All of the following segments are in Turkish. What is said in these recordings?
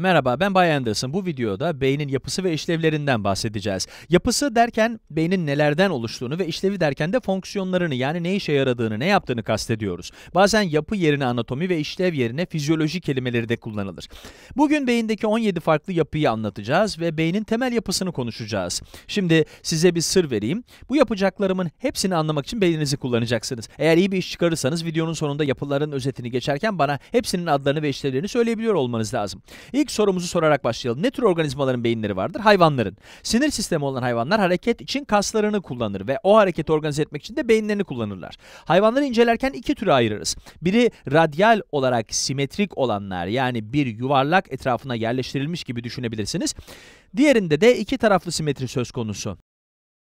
Merhaba ben Bay Anderson. Bu videoda beynin yapısı ve işlevlerinden bahsedeceğiz. Yapısı derken beynin nelerden oluştuğunu ve işlevi derken de fonksiyonlarını yani ne işe yaradığını, ne yaptığını kastediyoruz. Bazen yapı yerine anatomi ve işlev yerine fizyoloji kelimeleri de kullanılır. Bugün beyindeki 17 farklı yapıyı anlatacağız ve beynin temel yapısını konuşacağız. Şimdi size bir sır vereyim. Bu yapacaklarımın hepsini anlamak için beyninizi kullanacaksınız. Eğer iyi bir iş çıkarırsanız videonun sonunda yapıların özetini geçerken bana hepsinin adlarını ve işlevlerini söyleyebiliyor olmanız lazım. İlk İlk sorumuzu sorarak başlayalım. Ne tür organizmaların beyinleri vardır? Hayvanların. Sinir sistemi olan hayvanlar hareket için kaslarını kullanır ve o hareketi organize etmek için de beyinlerini kullanırlar. Hayvanları incelerken iki türü ayırırız. Biri radyal olarak simetrik olanlar yani bir yuvarlak etrafına yerleştirilmiş gibi düşünebilirsiniz. Diğerinde de iki taraflı simetri söz konusu.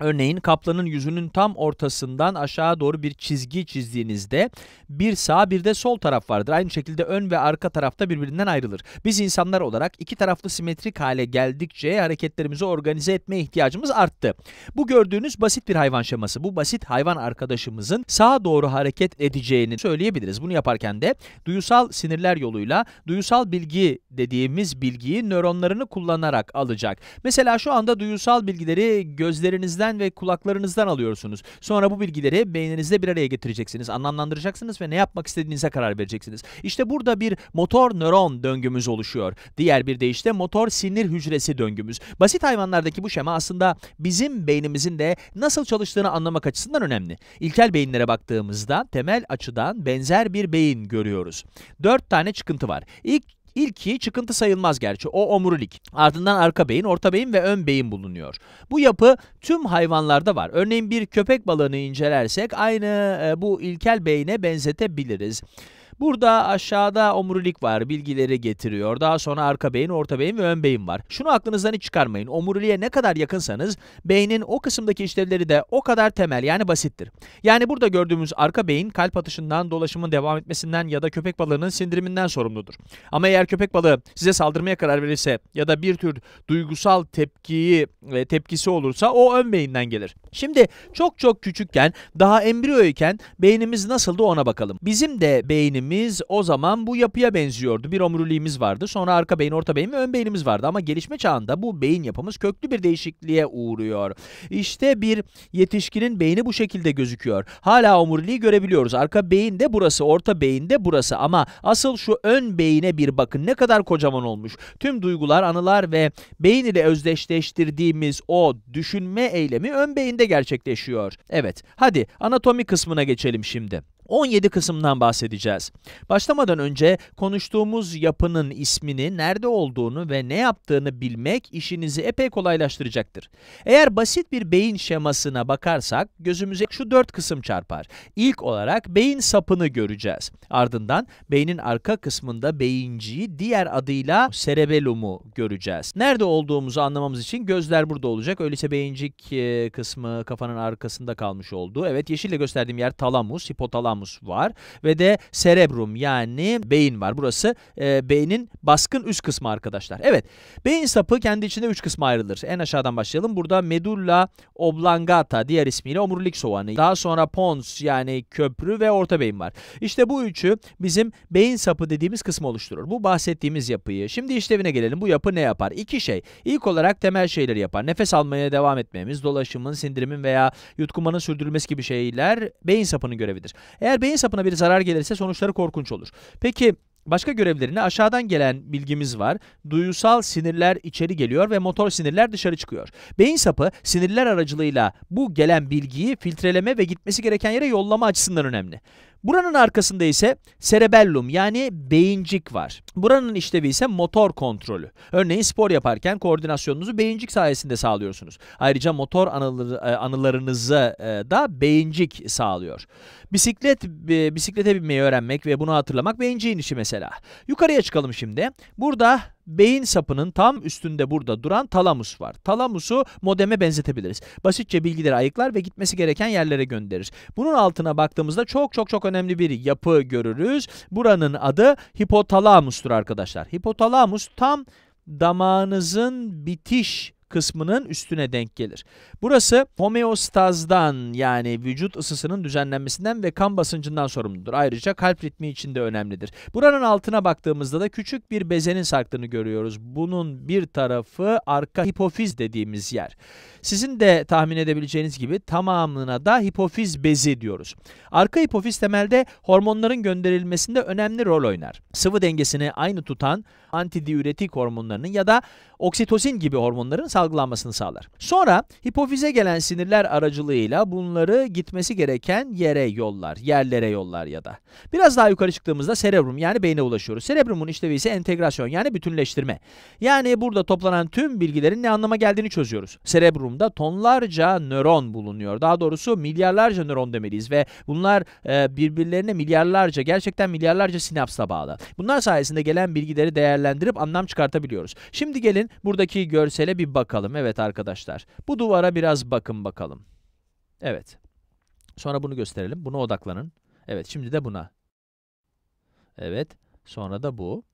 Örneğin kaplanın yüzünün tam ortasından aşağı doğru bir çizgi çizdiğinizde bir sağ bir de sol taraf vardır. Aynı şekilde ön ve arka tarafta birbirinden ayrılır. Biz insanlar olarak iki taraflı simetrik hale geldikçe hareketlerimizi organize etmeye ihtiyacımız arttı. Bu gördüğünüz basit bir hayvan şeması. Bu basit hayvan arkadaşımızın sağa doğru hareket edeceğini söyleyebiliriz. Bunu yaparken de duyusal sinirler yoluyla duyusal bilgi dediğimiz bilgiyi nöronlarını kullanarak alacak. Mesela şu anda duyusal bilgileri gözlerinizden gözünüzden ve kulaklarınızdan alıyorsunuz. Sonra bu bilgileri beyninizde bir araya getireceksiniz, anlamlandıracaksınız ve ne yapmak istediğinize karar vereceksiniz. İşte burada bir motor nöron döngümüz oluşuyor. Diğer bir deyişle motor sinir hücresi döngümüz. Basit hayvanlardaki bu şema aslında bizim beynimizin de nasıl çalıştığını anlamak açısından önemli. İlkel beyinlere baktığımızda temel açıdan benzer bir beyin görüyoruz. Dört tane çıkıntı var. İlk İlki çıkıntı sayılmaz gerçi o omurilik. Ardından arka beyin, orta beyin ve ön beyin bulunuyor. Bu yapı tüm hayvanlarda var. Örneğin bir köpek balığını incelersek aynı e, bu ilkel beyine benzetebiliriz. Burada aşağıda omurilik var. Bilgileri getiriyor. Daha sonra arka beyin, orta beyin ve ön beyin var. Şunu aklınızdan hiç çıkarmayın. Omuriliğe ne kadar yakınsanız beynin o kısımdaki işlevleri de o kadar temel yani basittir. Yani burada gördüğümüz arka beyin kalp atışından, dolaşımın devam etmesinden ya da köpek balığının sindiriminden sorumludur. Ama eğer köpek balığı size saldırmaya karar verirse ya da bir tür duygusal tepkiyi ve tepkisi olursa o ön beyinden gelir. Şimdi çok çok küçükken daha embriyoyken beynimiz nasıldı ona bakalım. Bizim de beynimiz beynimiz o zaman bu yapıya benziyordu. Bir omuriliğimiz vardı. Sonra arka beyin, orta beyin ve ön beynimiz vardı. Ama gelişme çağında bu beyin yapımız köklü bir değişikliğe uğruyor. İşte bir yetişkinin beyni bu şekilde gözüküyor. Hala omuriliği görebiliyoruz. Arka beyin de burası, orta beyin de burası. Ama asıl şu ön beyine bir bakın. Ne kadar kocaman olmuş. Tüm duygular, anılar ve beyin ile özdeşleştirdiğimiz o düşünme eylemi ön beyinde gerçekleşiyor. Evet, hadi anatomi kısmına geçelim şimdi. 17 kısımdan bahsedeceğiz. Başlamadan önce konuştuğumuz yapının ismini, nerede olduğunu ve ne yaptığını bilmek işinizi epey kolaylaştıracaktır. Eğer basit bir beyin şemasına bakarsak gözümüze şu 4 kısım çarpar. İlk olarak beyin sapını göreceğiz. Ardından beynin arka kısmında beyinciyi diğer adıyla serebelumu göreceğiz. Nerede olduğumuzu anlamamız için gözler burada olacak. Öyleyse beyincik e, kısmı kafanın arkasında kalmış oldu. Evet yeşille gösterdiğim yer talamus, hipotalamus talamus var ve de cerebrum yani beyin var. Burası e, beynin baskın üst kısmı arkadaşlar. Evet beyin sapı kendi içinde üç kısma ayrılır. En aşağıdan başlayalım. Burada medulla oblongata diğer ismiyle omurilik soğanı. Daha sonra pons yani köprü ve orta beyin var. İşte bu üçü bizim beyin sapı dediğimiz kısmı oluşturur. Bu bahsettiğimiz yapıyı. Şimdi işlevine gelelim. Bu yapı ne yapar? İki şey. İlk olarak temel şeyleri yapar. Nefes almaya devam etmemiz, dolaşımın, sindirimin veya yutkunmanın sürdürülmesi gibi şeyler beyin sapının görevidir. Eğer beyin sapına bir zarar gelirse sonuçları korkunç olur. Peki Başka görevlerini aşağıdan gelen bilgimiz var. Duyusal sinirler içeri geliyor ve motor sinirler dışarı çıkıyor. Beyin sapı sinirler aracılığıyla bu gelen bilgiyi filtreleme ve gitmesi gereken yere yollama açısından önemli. Buranın arkasında ise cerebellum yani beyincik var. Buranın işlevi ise motor kontrolü. Örneğin spor yaparken koordinasyonunuzu beyincik sayesinde sağlıyorsunuz. Ayrıca motor anıları, e, anılarınızı e, da beyincik sağlıyor. Bisiklet e, bisiklete binmeyi öğrenmek ve bunu hatırlamak beyinciğin işi mesela. Yukarıya çıkalım şimdi. Burada beyin sapının tam üstünde burada duran talamus var. Talamusu modeme benzetebiliriz. Basitçe bilgileri ayıklar ve gitmesi gereken yerlere gönderir. Bunun altına baktığımızda çok çok çok önemli bir yapı görürüz. Buranın adı hipotalamustur arkadaşlar. Hipotalamus tam damağınızın bitiş kısmının üstüne denk gelir. Burası homeostazdan yani vücut ısısının düzenlenmesinden ve kan basıncından sorumludur. Ayrıca kalp ritmi için de önemlidir. Buranın altına baktığımızda da küçük bir bezenin sarktığını görüyoruz. Bunun bir tarafı arka hipofiz dediğimiz yer. Sizin de tahmin edebileceğiniz gibi tamamına da hipofiz bezi diyoruz. Arka hipofiz temelde hormonların gönderilmesinde önemli rol oynar. Sıvı dengesini aynı tutan antidiüretik hormonlarının ya da oksitosin gibi hormonların salgılanmasını sağlar. Sonra hipofiz Lenfüze gelen sinirler aracılığıyla bunları gitmesi gereken yere yollar, yerlere yollar ya da. Biraz daha yukarı çıktığımızda serebrum yani beyne ulaşıyoruz. Serebrumun işlevi ise entegrasyon yani bütünleştirme. Yani burada toplanan tüm bilgilerin ne anlama geldiğini çözüyoruz. Serebrumda tonlarca nöron bulunuyor. Daha doğrusu milyarlarca nöron demeliyiz ve bunlar e, birbirlerine milyarlarca gerçekten milyarlarca sinapsla bağlı. Bunlar sayesinde gelen bilgileri değerlendirip anlam çıkartabiliyoruz. Şimdi gelin buradaki görsele bir bakalım. Evet arkadaşlar bu duvara bir biraz bakın bakalım. Evet. Sonra bunu gösterelim. Buna odaklanın. Evet şimdi de buna. Evet. Sonra da bu.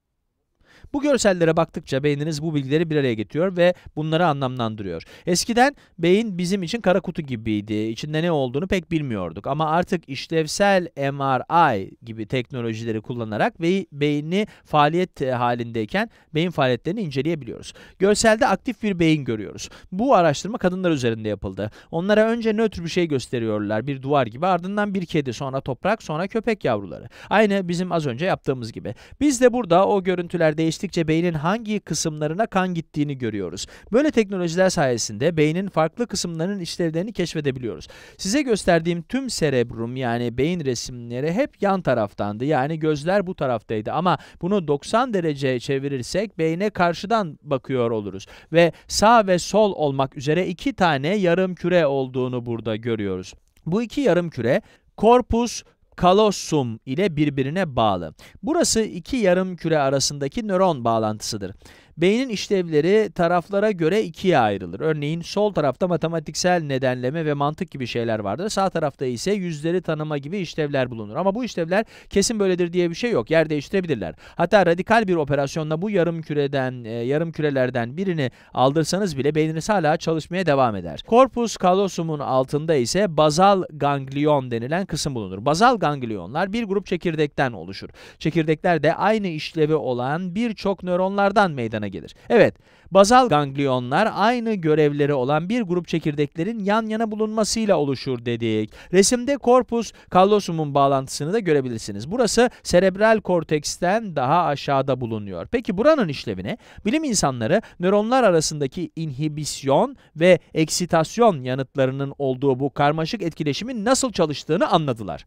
Bu görsellere baktıkça beyniniz bu bilgileri bir araya getiriyor ve bunları anlamlandırıyor. Eskiden beyin bizim için kara kutu gibiydi. İçinde ne olduğunu pek bilmiyorduk. Ama artık işlevsel MRI gibi teknolojileri kullanarak ve beyni faaliyet e, halindeyken beyin faaliyetlerini inceleyebiliyoruz. Görselde aktif bir beyin görüyoruz. Bu araştırma kadınlar üzerinde yapıldı. Onlara önce nötr bir şey gösteriyorlar. Bir duvar gibi ardından bir kedi sonra toprak sonra köpek yavruları. Aynı bizim az önce yaptığımız gibi. Biz de burada o görüntülerde değiştikçe beynin hangi kısımlarına kan gittiğini görüyoruz. Böyle teknolojiler sayesinde beynin farklı kısımlarının işlevlerini keşfedebiliyoruz. Size gösterdiğim tüm serebrum yani beyin resimleri hep yan taraftandı. Yani gözler bu taraftaydı ama bunu 90 derece çevirirsek beyne karşıdan bakıyor oluruz. Ve sağ ve sol olmak üzere iki tane yarım küre olduğunu burada görüyoruz. Bu iki yarım küre korpus kalosum ile birbirine bağlı. Burası iki yarım küre arasındaki nöron bağlantısıdır. Beynin işlevleri taraflara göre ikiye ayrılır. Örneğin sol tarafta matematiksel nedenleme ve mantık gibi şeyler vardır. Sağ tarafta ise yüzleri tanıma gibi işlevler bulunur. Ama bu işlevler kesin böyledir diye bir şey yok. Yer değiştirebilirler. Hatta radikal bir operasyonla bu yarım küreden, e, yarım kürelerden birini aldırsanız bile beyniniz hala çalışmaya devam eder. Korpus callosum'un altında ise bazal ganglion denilen kısım bulunur. Bazal ganglionlar bir grup çekirdekten oluşur. Çekirdekler de aynı işlevi olan birçok nöronlardan meydana gelir. Evet, bazal ganglionlar aynı görevleri olan bir grup çekirdeklerin yan yana bulunmasıyla oluşur dedik. Resimde korpus callosum'un bağlantısını da görebilirsiniz. Burası serebral korteksten daha aşağıda bulunuyor. Peki buranın işlevi Bilim insanları nöronlar arasındaki inhibisyon ve eksitasyon yanıtlarının olduğu bu karmaşık etkileşimin nasıl çalıştığını anladılar.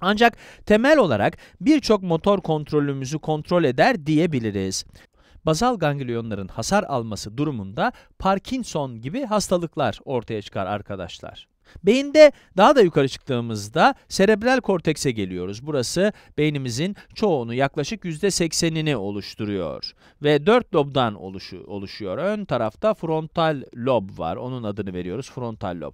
Ancak temel olarak birçok motor kontrolümüzü kontrol eder diyebiliriz. Bazal ganglionların hasar alması durumunda Parkinson gibi hastalıklar ortaya çıkar arkadaşlar. Beyinde daha da yukarı çıktığımızda serebral kortekse geliyoruz. Burası beynimizin çoğunu yaklaşık %80'ini oluşturuyor ve dört lobdan oluşu, oluşuyor. Ön tarafta frontal lob var. Onun adını veriyoruz frontal lob.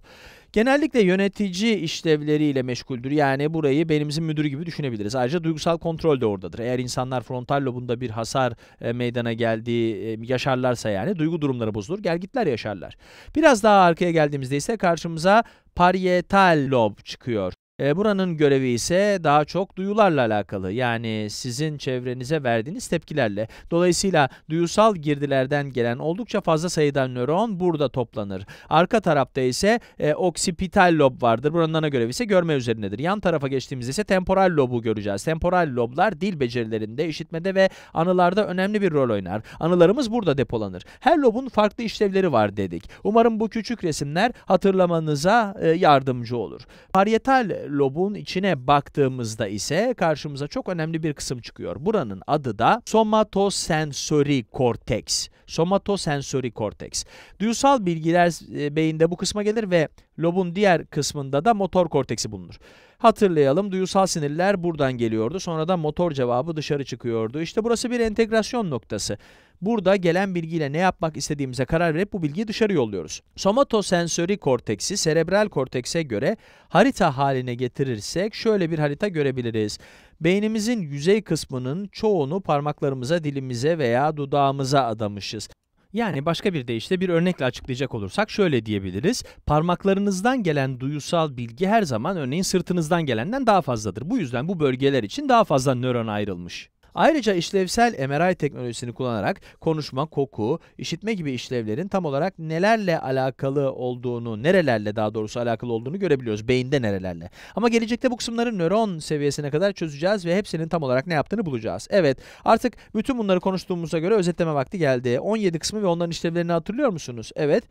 Genellikle yönetici işlevleriyle meşguldür. Yani burayı benimizin müdürü gibi düşünebiliriz. Ayrıca duygusal kontrol de oradadır. Eğer insanlar frontal lobunda bir hasar e, meydana geldiği e, yaşarlarsa yani duygu durumları bozulur. Gelgitler yaşarlar. Biraz daha arkaya geldiğimizde ise karşımıza parietal lob çıkıyor. E, buranın görevi ise daha çok duyularla alakalı. Yani sizin çevrenize verdiğiniz tepkilerle. Dolayısıyla duyusal girdilerden gelen oldukça fazla sayıda nöron burada toplanır. Arka tarafta ise e, oksipital lob vardır. Buranın ana görevi ise görme üzerinedir. Yan tarafa geçtiğimizde ise temporal lobu göreceğiz. Temporal loblar dil becerilerinde, işitmede ve anılarda önemli bir rol oynar. Anılarımız burada depolanır. Her lobun farklı işlevleri var dedik. Umarım bu küçük resimler hatırlamanıza e, yardımcı olur. Parietal lobun içine baktığımızda ise karşımıza çok önemli bir kısım çıkıyor. Buranın adı da somatosensori korteks. Somatosensori korteks. Duyusal bilgiler e, beyinde bu kısma gelir ve lobun diğer kısmında da motor korteksi bulunur. Hatırlayalım duyusal sinirler buradan geliyordu. Sonra da motor cevabı dışarı çıkıyordu. İşte burası bir entegrasyon noktası. Burada gelen bilgiyle ne yapmak istediğimize karar verip bu bilgiyi dışarı yolluyoruz. Somatosensörü korteksi serebral kortekse göre harita haline getirirsek şöyle bir harita görebiliriz. Beynimizin yüzey kısmının çoğunu parmaklarımıza, dilimize veya dudağımıza adamışız. Yani başka bir deyişle bir örnekle açıklayacak olursak şöyle diyebiliriz. Parmaklarınızdan gelen duyusal bilgi her zaman örneğin sırtınızdan gelenden daha fazladır. Bu yüzden bu bölgeler için daha fazla nöron ayrılmış. Ayrıca işlevsel MRI teknolojisini kullanarak konuşma, koku, işitme gibi işlevlerin tam olarak nelerle alakalı olduğunu, nerelerle daha doğrusu alakalı olduğunu görebiliyoruz. Beyinde nerelerle. Ama gelecekte bu kısımları nöron seviyesine kadar çözeceğiz ve hepsinin tam olarak ne yaptığını bulacağız. Evet artık bütün bunları konuştuğumuza göre özetleme vakti geldi. 17 kısmı ve onların işlevlerini hatırlıyor musunuz? Evet.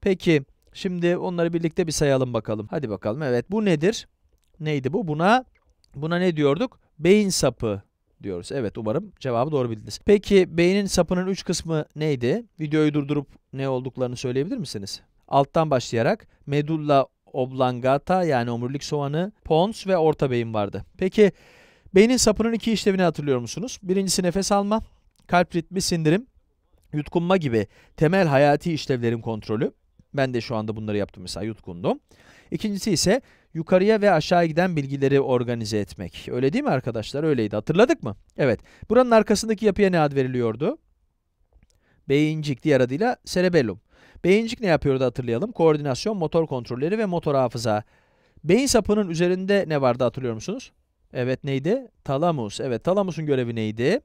Peki şimdi onları birlikte bir sayalım bakalım. Hadi bakalım. Evet bu nedir? Neydi bu? Buna buna ne diyorduk? Beyin sapı diyoruz. Evet umarım cevabı doğru bildiniz. Peki beynin sapının üç kısmı neydi? Videoyu durdurup ne olduklarını söyleyebilir misiniz? Alttan başlayarak medulla oblongata yani omurilik soğanı, pons ve orta beyin vardı. Peki beynin sapının iki işlevini hatırlıyor musunuz? Birincisi nefes alma, kalp ritmi, sindirim, yutkunma gibi temel hayati işlevlerin kontrolü. Ben de şu anda bunları yaptım mesela yutkundum. İkincisi ise yukarıya ve aşağı giden bilgileri organize etmek. Öyle değil mi arkadaşlar? Öyleydi. Hatırladık mı? Evet. Buranın arkasındaki yapıya ne ad veriliyordu? Beyincik diğer adıyla cerebellum. Beyincik ne yapıyordu hatırlayalım. Koordinasyon, motor kontrolleri ve motor hafıza. Beyin sapının üzerinde ne vardı hatırlıyor musunuz? Evet neydi? Talamus. Evet talamusun görevi neydi?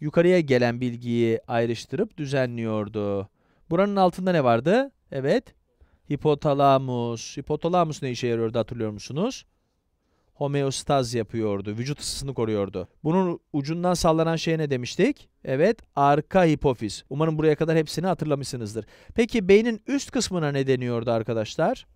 Yukarıya gelen bilgiyi ayrıştırıp düzenliyordu. Buranın altında ne vardı? Evet Hipotalamus. Hipotalamus ne işe yarıyordu hatırlıyor musunuz? Homeostaz yapıyordu. Vücut ısısını koruyordu. Bunun ucundan sallanan şeye ne demiştik? Evet arka hipofiz. Umarım buraya kadar hepsini hatırlamışsınızdır. Peki beynin üst kısmına ne deniyordu arkadaşlar?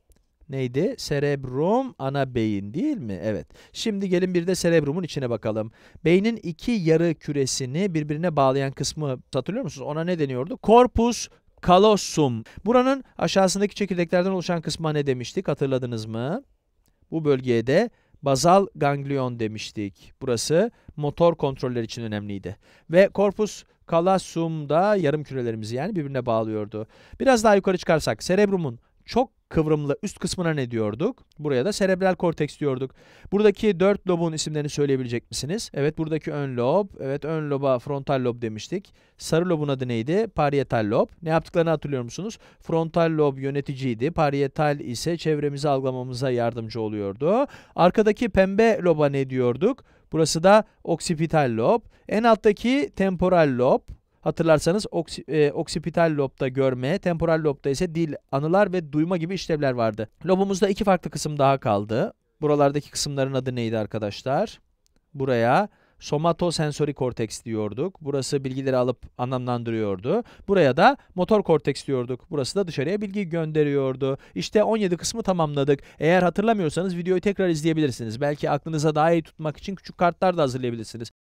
neydi? Serebrum ana beyin değil mi? Evet. Şimdi gelin bir de serebrumun içine bakalım. Beynin iki yarı küresini birbirine bağlayan kısmı hatırlıyor musunuz? Ona ne deniyordu? Korpus kalosum. Buranın aşağısındaki çekirdeklerden oluşan kısma ne demiştik hatırladınız mı? Bu bölgeye de bazal ganglion demiştik. Burası motor kontroller için önemliydi. Ve korpus kalasum da yarım kürelerimizi yani birbirine bağlıyordu. Biraz daha yukarı çıkarsak serebrumun çok kıvrımlı üst kısmına ne diyorduk? Buraya da serebral korteks diyorduk. Buradaki dört lobun isimlerini söyleyebilecek misiniz? Evet buradaki ön lob. Evet ön loba frontal lob demiştik. Sarı lobun adı neydi? Parietal lob. Ne yaptıklarını hatırlıyor musunuz? Frontal lob yöneticiydi. Parietal ise çevremizi algılamamıza yardımcı oluyordu. Arkadaki pembe loba ne diyorduk? Burası da oksipital lob. En alttaki temporal lob. Hatırlarsanız oks- e, oksipital lobda görme, temporal lobda ise dil, anılar ve duyma gibi işlevler vardı. Lobumuzda iki farklı kısım daha kaldı. Buralardaki kısımların adı neydi arkadaşlar? Buraya somatosensori korteks diyorduk. Burası bilgileri alıp anlamlandırıyordu. Buraya da motor korteks diyorduk. Burası da dışarıya bilgi gönderiyordu. İşte 17 kısmı tamamladık. Eğer hatırlamıyorsanız videoyu tekrar izleyebilirsiniz. Belki aklınıza daha iyi tutmak için küçük kartlar da hazırlayabilirsiniz.